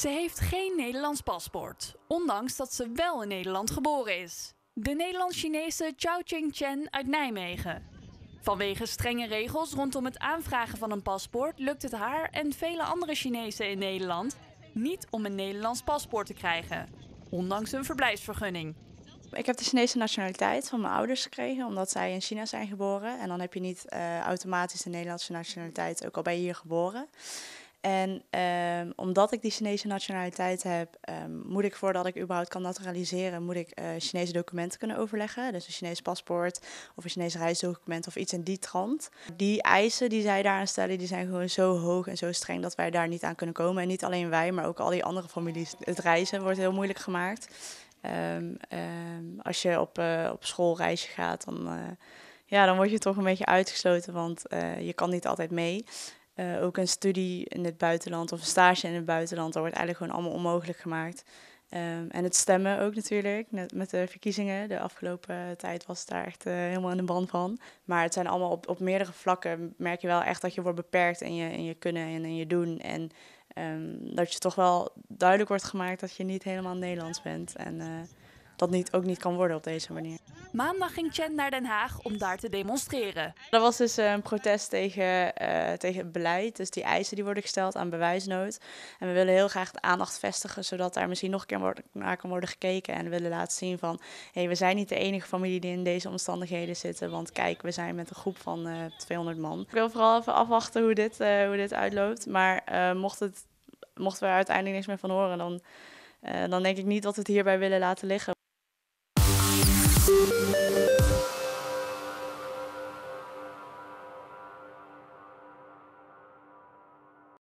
Ze heeft geen Nederlands paspoort, ondanks dat ze wel in Nederland geboren is. De Nederlands-Chinese Chao Ching-chen uit Nijmegen. Vanwege strenge regels rondom het aanvragen van een paspoort lukt het haar en vele andere Chinezen in Nederland niet om een Nederlands paspoort te krijgen, ondanks hun verblijfsvergunning. Ik heb de Chinese nationaliteit van mijn ouders gekregen, omdat zij in China zijn geboren. En dan heb je niet eh, automatisch de Nederlandse nationaliteit, ook al ben je hier geboren. En ehm, omdat ik die Chinese nationaliteit heb, ehm, moet ik voordat ik überhaupt kan naturaliseren, moet ik eh, Chinese documenten kunnen overleggen. Dus een Chinees paspoort of een Chinees reisdocument of iets in die trant. Die eisen die zij daaraan stellen, die zijn gewoon zo hoog en zo streng dat wij daar niet aan kunnen komen. En niet alleen wij, maar ook al die andere families. Het reizen wordt heel moeilijk gemaakt. Ehm, als je op, uh, op schoolreisje gaat, dan... Eh, ja, dan word je toch een beetje uitgesloten, want je kan niet altijd mee. Eh, ook een studie in het buitenland of een stage in het buitenland, dat wordt eigenlijk gewoon allemaal onmogelijk gemaakt. Ehm, en het stemmen ook natuurlijk, net met de verkiezingen. De afgelopen tijd was het daar echt eh, helemaal in de band van. Maar het zijn allemaal op, op meerdere vlakken merk je wel echt dat je wordt beperkt in je, in je kunnen en in je doen. En ehm, dat je toch wel duidelijk wordt gemaakt dat je niet helemaal Nederlands bent. En eh, dat niet, ook niet kan worden op deze manier. Maandag ging Chen naar Den Haag om daar te demonstreren. Dat was dus eh, een protest tegen, eh, tegen het beleid. Dus die eisen die worden gesteld aan bewijsnood. En we willen heel graag de aandacht vestigen, zodat daar misschien nog een keer naar kan worden gekeken. En we willen laten zien van, hé, hey, we zijn niet de enige familie die in deze omstandigheden zitten. Want kijk, we zijn met een groep van 200 eh, man. Ik wil vooral even afwachten hoe dit, hoe dit uitloopt. Maar mocht het, mochten we er uiteindelijk niks meer van horen, dan... dan denk ik niet dat we het hierbij willen laten liggen.